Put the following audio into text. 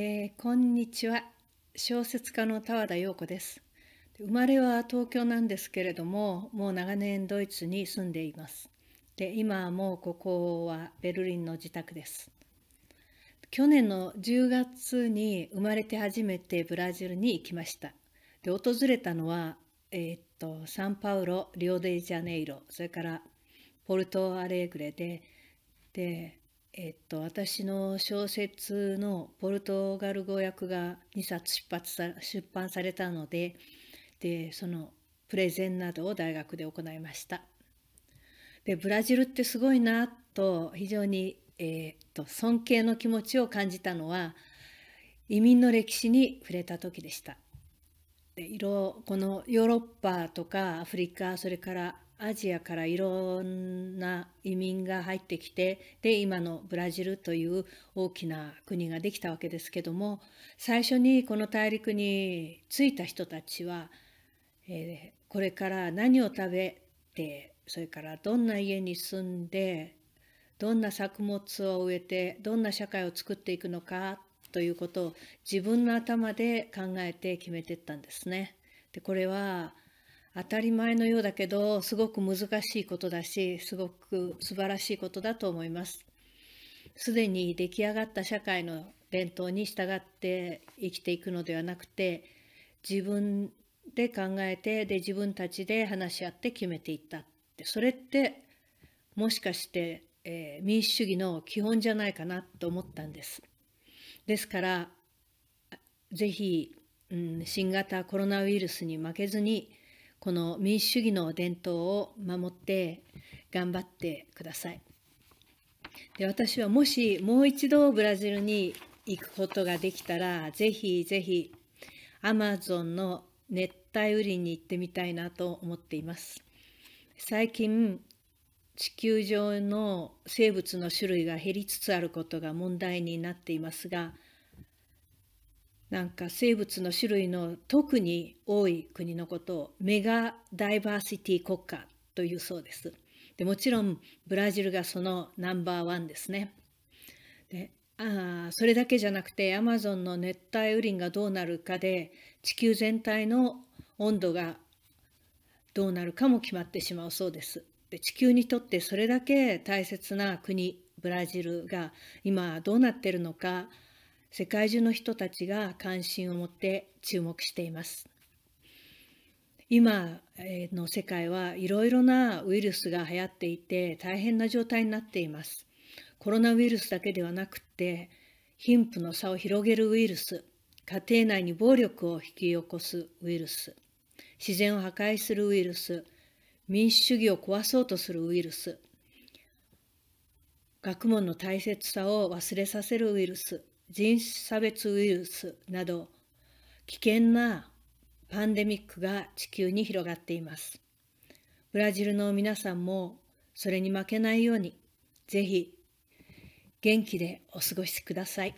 えー、こんにちは小説家の田和田陽子です生まれは東京なんですけれどももう長年ドイツに住んでいますで今はもうここはベルリンの自宅です去年の10月に生まれて初めてブラジルに行きましたで訪れたのはえー、っとサンパウロリオデジャネイロそれからポルトアレーグレででえっと、私の小説のポルトガル語訳が2冊出発さ出版されたのででそのプレゼンなどを大学で行いました。でブラジルってすごいなと非常に、えー、っと尊敬の気持ちを感じたのは移民の歴史に触れた時でした。でいろこのヨーロッパとかアフリカそれからアジアからいろんな移民が入ってきてで今のブラジルという大きな国ができたわけですけども最初にこの大陸に着いた人たちは、えー、これから何を食べてそれからどんな家に住んでどんな作物を植えてどんな社会を作っていくのかということを自分の頭で考えて決めていったんですね。でこれは当たり前のようだけどすごく難しいことだしすごく素晴らしいことだと思います。すでに出来上がった社会の伝統に従って生きていくのではなくて自分で考えてで自分たちで話し合って決めていったってそれってもしかして、えー、民主主義の基本じゃないかなと思ったんです。ですから是非、うん、新型コロナウイルスに負けずにこの民主主義の伝統を守って頑張ってください。で私はもしもう一度ブラジルに行くことができたらぜひぜひアマゾンの熱帯雨林に行ってみたいなと思っています。最近地球上の生物の種類が減りつつあることが問題になっていますがなんか生物の種類の特に多い国のことをメガダイバーシティ国家というそうです。でもちろんブラジルがそのナンバーワンですね。であそれだけじゃなくてアマゾンの熱帯雨林がどうなるかで地球全体の温度がどうなるかも決まってしまうそうです。で地球にとってそれだけ大切な国ブラジルが今どうなってるのか世界中の人たちが関心を持って注目しています。今の世界はいろいろなウイルスが流行っていて大変な状態になっています。コロナウイルスだけではなくて貧富の差を広げるウイルス家庭内に暴力を引き起こすウイルス自然を破壊するウイルス民主主義を壊そうとするウイルス学問の大切さを忘れさせるウイルス人種差別ウイルスなど危険なパンデミックが地球に広がっていますブラジルの皆さんもそれに負けないようにぜひ元気でお過ごしください。